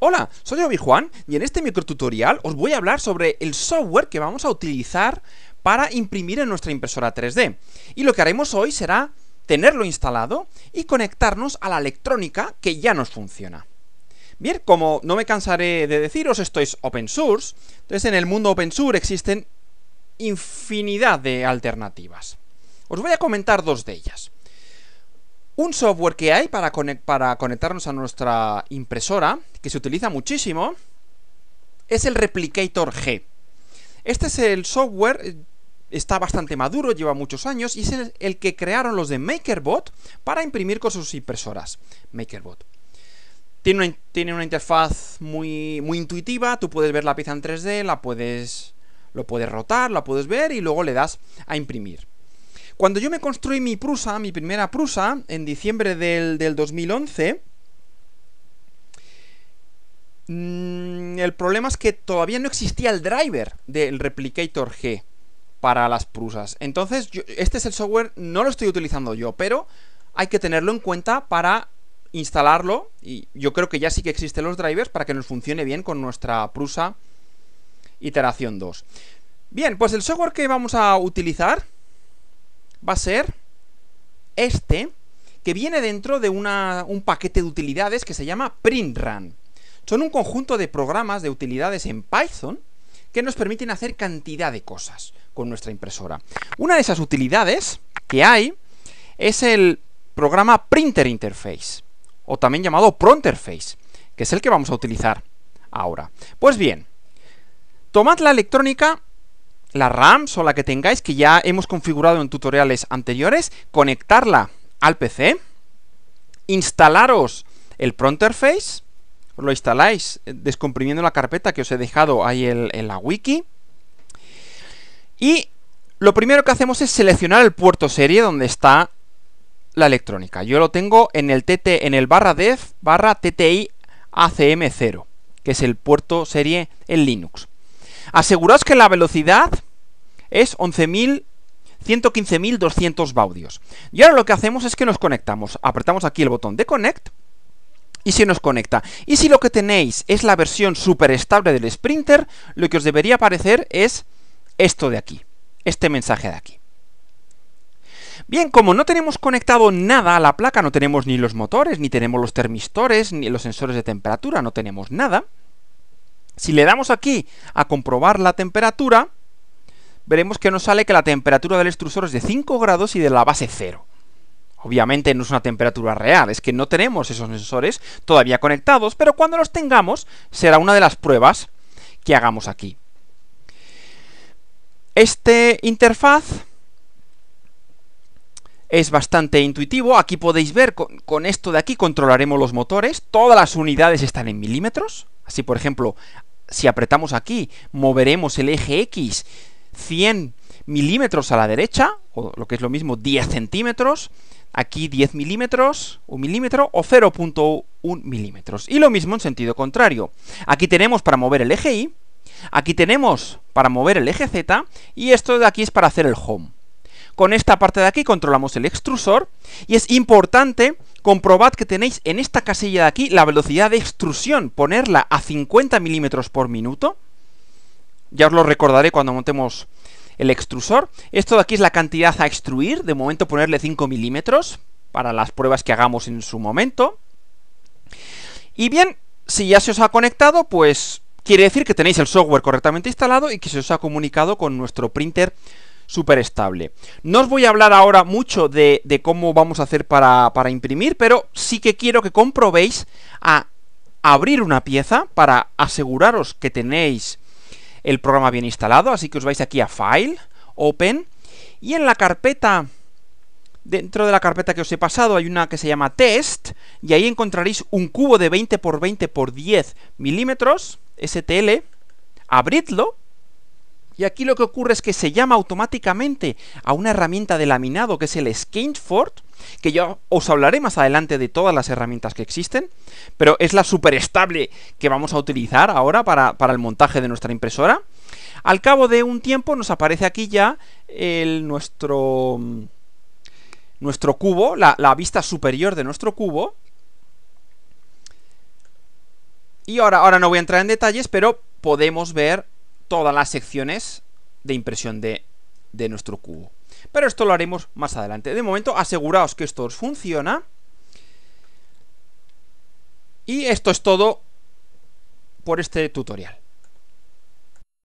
Hola, soy Obi Juan y en este microtutorial os voy a hablar sobre el software que vamos a utilizar para imprimir en nuestra impresora 3D. Y lo que haremos hoy será tenerlo instalado y conectarnos a la electrónica que ya nos funciona. Bien, como no me cansaré de deciros, esto es open source. Entonces en el mundo open source existen infinidad de alternativas. Os voy a comentar dos de ellas. Un software que hay para, conectarnos a nuestra impresora, que se utiliza muchísimo, es el Replicator G. Este es el software, eh, está bastante maduro, lleva muchos años, y es el, que crearon los de MakerBot para imprimir con sus impresoras. MakerBot. Tiene una, interfaz muy, muy intuitiva, tú puedes ver la pieza en 3D, la puedes, lo puedes rotar, la puedes ver y luego le das a imprimir. Cuando yo me construí mi Prusa, mi primera Prusa, en diciembre del, 2011, mm, el problema es que todavía no existía el driver del Replicator G para las Prusas. Entonces, este es el software, no lo estoy utilizando yo, pero hay que tenerlo en cuenta para instalarlo. Y yo creo que ya sí que existen los drivers para que nos funcione bien con nuestra Prusa iteración 2. Bien, pues el software que vamos a utilizar va a ser este, que viene dentro de un paquete de utilidades que se llama PrintRun. Son un conjunto de programas de utilidades en Python que nos permiten hacer cantidad de cosas con nuestra impresora. Una de esas utilidades que hay es el programa Printer Interface, o también llamado Pronterface, que es el que vamos a utilizar ahora. Pues bien, tomad la electrónica la RAM o la que tengáis, que ya hemos configurado en tutoriales anteriores, conectarla al PC, instalaros el Pronterface, lo instaláis eh, descomprimiendo la carpeta que os he dejado ahí en, la wiki, y lo primero que hacemos es seleccionar el puerto serie donde está la electrónica. Yo lo tengo en el TT, en el barra dev barra TTI ACM0, que es el puerto serie en Linux. Aseguraos que la velocidad es 11.000 115.200 baudios. Y ahora lo que hacemos es que nos conectamos. Apretamos aquí el botón de Connect y se nos conecta. Y si lo que tenéis es la versión super estable del Sprinter, lo que os debería aparecer es esto de aquí, este mensaje de aquí. Bien, como no tenemos conectado nada a la placa, no tenemos ni los motores, ni tenemos los termistores, ni los sensores de temperatura, no tenemos nada, si le damos aquí a comprobar la temperatura, veremos que nos sale que la temperatura del extrusor es de 5 grados y de la base 0. Obviamente no es una temperatura real, es que no tenemos esos sensores todavía conectados, pero cuando los tengamos será una de las pruebas que hagamos aquí. Este interfaz es bastante intuitivo, aquí podéis ver, con, esto de aquí controlaremos los motores, todas las unidades están en milímetros, así por ejemplo si apretamos aquí, moveremos el eje X 100 milímetros a la derecha, o lo que es lo mismo 10 centímetros, aquí 10 milímetros, 1 milímetro o 0.1 milímetros. Y lo mismo en sentido contrario. Aquí tenemos para mover el eje Y, aquí tenemos para mover el eje Z, y esto de aquí es para hacer el home. Con esta parte de aquí controlamos el extrusor, y es importante comprobad que tenéis en esta casilla de aquí la velocidad de extrusión, ponerla a 50 milímetros por minuto. Ya os lo recordaré cuando montemos el extrusor. Esto de aquí es la cantidad a extruir, de momento ponerle 5 milímetros para las pruebas que hagamos en su momento. Y bien, si ya se os ha conectado, pues quiere decir que tenéis el software correctamente instalado y que se os ha comunicado con nuestro printer súper estable. No os voy a hablar ahora mucho de, cómo vamos a hacer para, imprimir, pero sí que quiero que comprobéis a abrir una pieza para aseguraros que tenéis el programa bien instalado, así que os vais aquí a File, Open, y en la carpeta, dentro de la carpeta que os he pasado hay una que se llama Test, y ahí encontraréis un cubo de 20 x 20 x 10 milímetros, STL, abridlo, y aquí lo que ocurre es que se llama automáticamente a una herramienta de laminado que es el Sketchford, que ya os hablaré más adelante de todas las herramientas que existen, pero es la superestable estable que vamos a utilizar ahora para, el montaje de nuestra impresora. Al cabo de un tiempo nos aparece aquí ya el, nuestro, nuestro cubo, la, vista superior de nuestro cubo. Y ahora, ahora no voy a entrar en detalles, pero podemos ver todas las secciones de impresión de, de nuestro cubo. Pero esto lo haremos más adelante. De momento, aseguraos que esto os funciona. Y esto es todo por este tutorial.